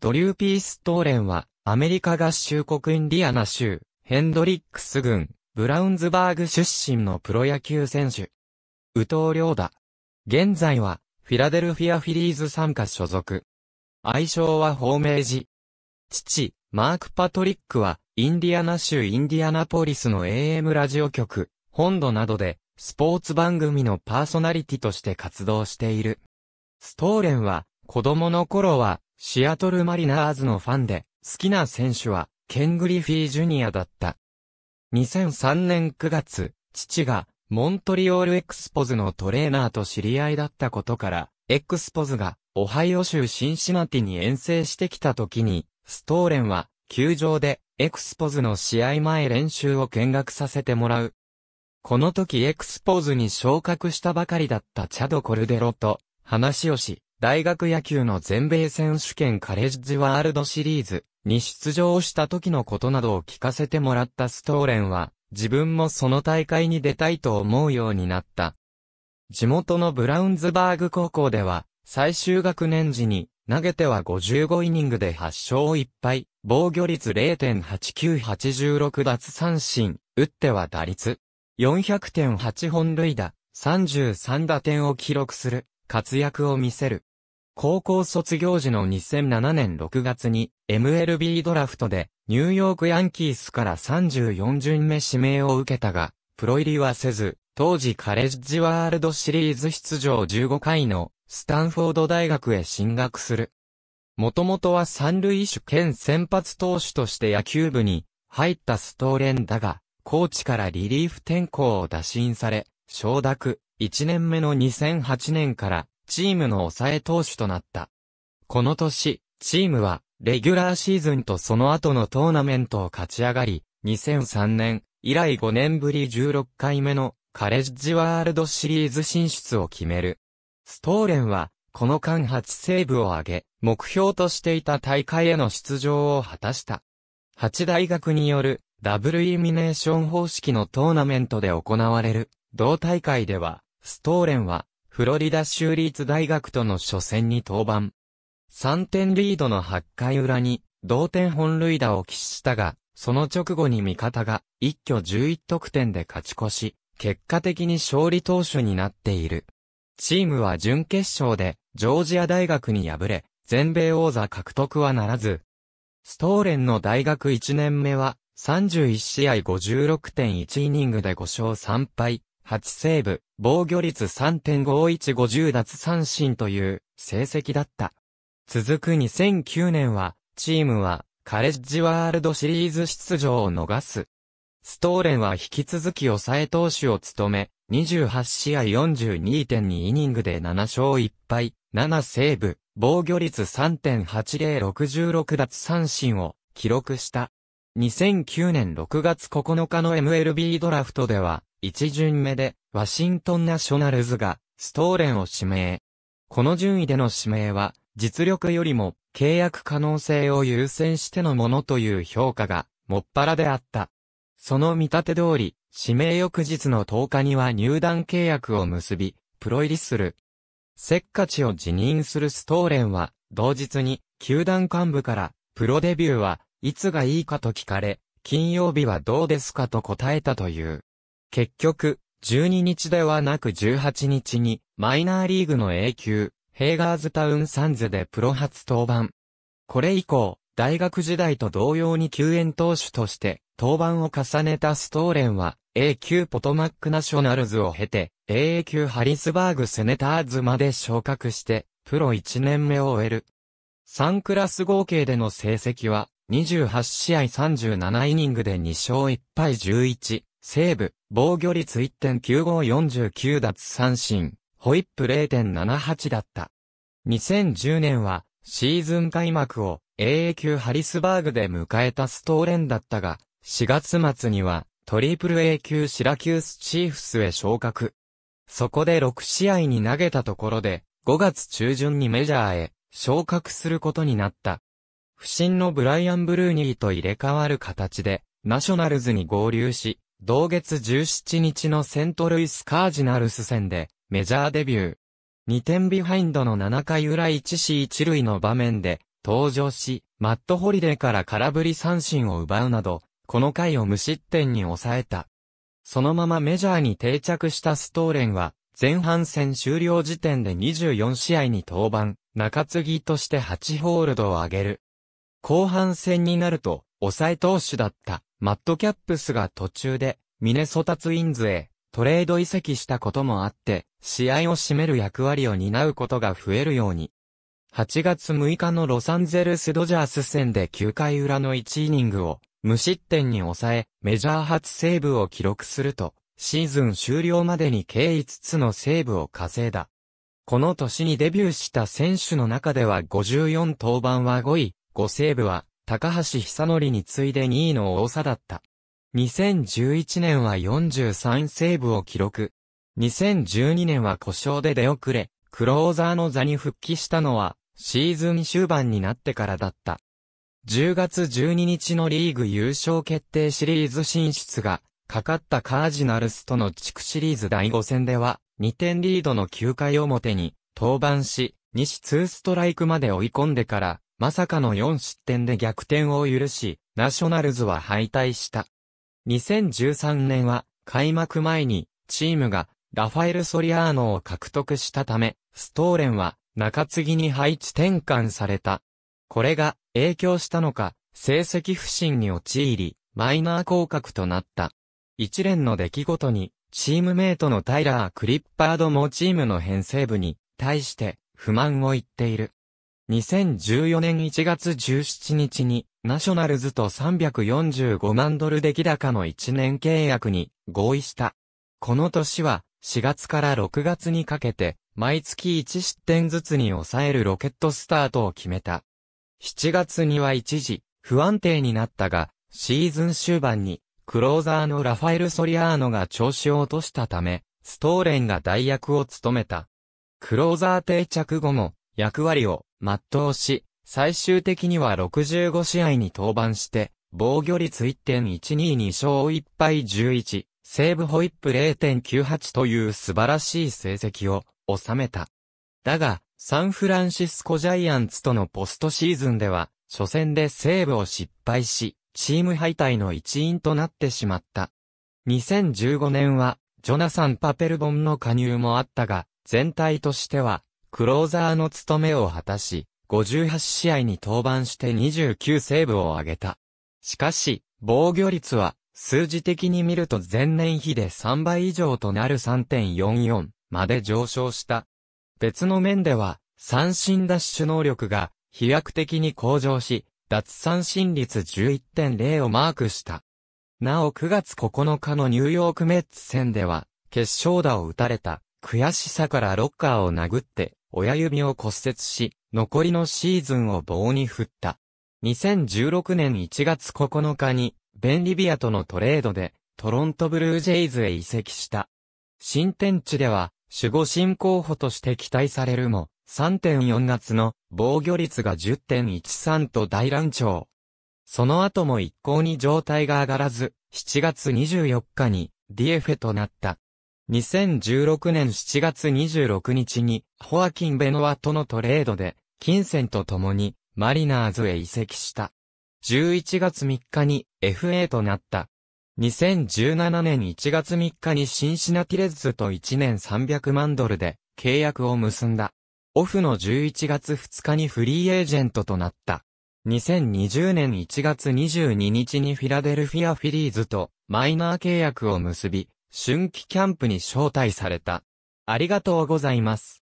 ドリューピーストーレンは、アメリカ合衆国インディアナ州、ヘンドリックス郡、ブラウンズバーグ出身のプロ野球選手。宇藤良だ。現在は、フィラデルフィアフィリーズ参加所属。愛称は法名寺。父、マーク・パトリックは、インディアナ州インディアナポリスの AM ラジオ局、本土などで、スポーツ番組のパーソナリティとして活動している。ストーレンは、子供の頃は、シアトルマリナーズのファンで、好きな選手は、ケン・グリフィー・ジュニアだった。2003年9月、父が、モントリオールエクスポズのトレーナーと知り合いだったことから、エクスポズが、オハイオ州シンシマティに遠征してきた時に、ストーレンは、球場で、エクスポズの試合前練習を見学させてもらう。この時エクスポーズに昇格したばかりだったチャド・コルデロと話をし、大学野球の全米選手権カレッジワールドシリーズに出場した時のことなどを聞かせてもらったストーレンは、自分もその大会に出たいと思うようになった。地元のブラウンズバーグ高校では、最終学年時に、投げては55イニングで8勝1敗、防御率0.8986奪三振、打っては打率400.8本塁打、33打点を記録する活躍を見せる。高校卒業時の2007年6月に MLB ドラフトでニューヨークヤンキースから34巡目指名を受けたが、プロ入りはせず、当時カレッジワールドシリーズ出場15回のスタンフォード大学へ進学する。もともとは三塁手兼先発投手として野球部に入ったストーレンだが、コーチからリリーフ転向を打診され、承諾、1年目の2008年からチームの抑え投手となった。この年、チームは、レギュラーシーズンとその後のトーナメントを勝ち上がり、2003年、以来5年ぶり16回目のカレッジワールドシリーズ進出を決める。ストーレンは、この間8セーブを挙げ、目標としていた大会への出場を果たした。8大学によるダブルイミネーション方式のトーナメントで行われる同大会では、ストーレンはフロリダ州立大学との初戦に登板。3点リードの8回裏に、同点本塁打を喫したが、その直後に味方が、一挙11得点で勝ち越し、結果的に勝利投手になっている。チームは準決勝で、ジョージア大学に敗れ、全米王座獲得はならず。ストーレンの大学1年目は、31試合56.1イニングで5勝3敗、8セーブ、防御率3.5150奪三振という成績だった。続く2009年は、チームはカレッジワールドシリーズ出場を逃す。ストーレンは引き続き抑え投手を務め、28試合42.2イニングで7勝1敗、7セーブ、防御率3.8066奪三振を記録した。2009年6月9日の MLB ドラフトでは、1巡目で、ワシントンナショナルズが、ストーレンを指名。この順位での指名は、実力よりも、契約可能性を優先してのものという評価が、もっぱらであった。その見立て通り、指名翌日の10日には入団契約を結び、プロ入りする。せっかちを辞任するストーレンは、同日に、球団幹部から、プロデビューは、いつがいいかと聞かれ、金曜日はどうですかと答えたという。結局、12日ではなく18日に、マイナーリーグの A 級、ヘイガーズタウンサンズでプロ初登板。これ以降、大学時代と同様に救援投手として、登板を重ねたストーレンは、A 級ポトマックナショナルズを経て、AA 級ハリスバーグセネターズまで昇格して、プロ1年目を終える。3クラス合計での成績は、28試合37イニングで2勝1敗11、西部、防御率1.9549奪三振、ホイップ0.78だった。2010年は、シーズン開幕を AA 級ハリスバーグで迎えたストーレンだったが、4月末には、トリプル A 級シラキュースチーフスへ昇格。そこで6試合に投げたところで、5月中旬にメジャーへ昇格することになった。不審のブライアン・ブルーニーと入れ替わる形で、ナショナルズに合流し、同月17日のセントルイス・カージナルス戦で、メジャーデビュー。2点ビハインドの7回裏1死1塁の場面で、登場し、マット・ホリデーから空振り三振を奪うなど、この回を無失点に抑えた。そのままメジャーに定着したストーレンは、前半戦終了時点で24試合に登板、中継ぎとして8ホールドを挙げる。後半戦になると、抑え投手だったマッドキャップスが途中でミネソタツインズへトレード移籍したこともあって、試合を占める役割を担うことが増えるように。8月6日のロサンゼルスドジャース戦で9回裏の1イニングを無失点に抑え、メジャー初セーブを記録すると、シーズン終了までに計5つのセーブを稼いだ。この年にデビューした選手の中では54登板は5位、5セーブは高橋久則に次いで2位の多さだった。2011年は43セーブを記録。2012年は故障で出遅れ、クローザーの座に復帰したのは、シーズン終盤になってからだった。10月12日のリーグ優勝決定シリーズ進出が、かかったカージナルスとの地区シリーズ第5戦では、2点リードの9回表に、登板し、西2ストライクまで追い込んでから、まさかの4失点で逆転を許し、ナショナルズは敗退した。2013年は、開幕前に、チームが、ラファエル・ソリアーノを獲得したため、ストーレンは、中継ぎに配置転換された。これが、影響したのか、成績不振に陥り、マイナー降格となった。一連の出来事に、チームメイトのタイラー・クリッパードもチームの編成部に、対して、不満を言っている。2014年1月17日に、ナショナルズと345万ドル出来高の1年契約に合意した。この年は、4月から6月にかけて、毎月1失点ずつに抑えるロケットスタートを決めた。7月には一時、不安定になったが、シーズン終盤に、クローザーのラファエル・ソリアーノが調子を落としたため、ストーレンが代役を務めた。クローザー定着後も、役割を全うし、最終的には65試合に登板して、防御率1.122勝1敗11、セーブホイップ0.98という素晴らしい成績を収めた。だが、サンフランシスコジャイアンツとのポストシーズンでは、初戦でセーブを失敗し、チーム敗退の一因となってしまった。2015年は、ジョナサン・パペルボンの加入もあったが、全体としては、クローザーの務めを果たし、58試合に登板して29セーブを挙げた。しかし、防御率は、数字的に見ると前年比で3倍以上となる3.44まで上昇した。別の面では、三振ダッシュ能力が飛躍的に向上し、脱三振率11.0をマークした。なお9月9日のニューヨークメッツ戦では、決勝打を打たれた。悔しさからロッカーを殴って、親指を骨折し、残りのシーズンを棒に振った。2016年1月9日に、ベンリビアとのトレードで、トロントブルージェイズへ移籍した。新天地では、守護神候補として期待されるも、3.4月の防御率が10.13と大乱調。その後も一向に状態が上がらず、7月24日にディエフェとなった。2016年7月26日に、ホアキン・ベノワとのトレードで、金銭と共に、マリナーズへ移籍した。11月3日に FA となった。2017年1月3日にシンシナティレッズと1年300万ドルで契約を結んだ。オフの11月2日にフリーエージェントとなった。2020年1月22日にフィラデルフィアフィリーズとマイナー契約を結び、春季キャンプに招待された。ありがとうございます。